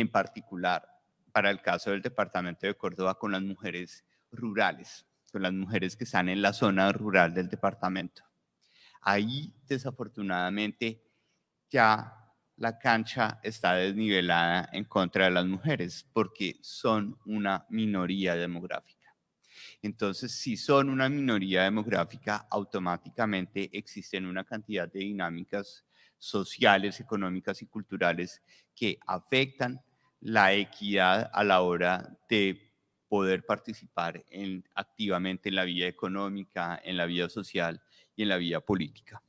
en particular para el caso del departamento de Córdoba con las mujeres rurales, con las mujeres que están en la zona rural del departamento. Ahí, desafortunadamente, ya la cancha está desnivelada en contra de las mujeres porque son una minoría demográfica. Entonces, si son una minoría demográfica, automáticamente existen una cantidad de dinámicas sociales, económicas y culturales que afectan la equidad a la hora de poder participar activamente en la vida económica, en la vida social y en la vida política.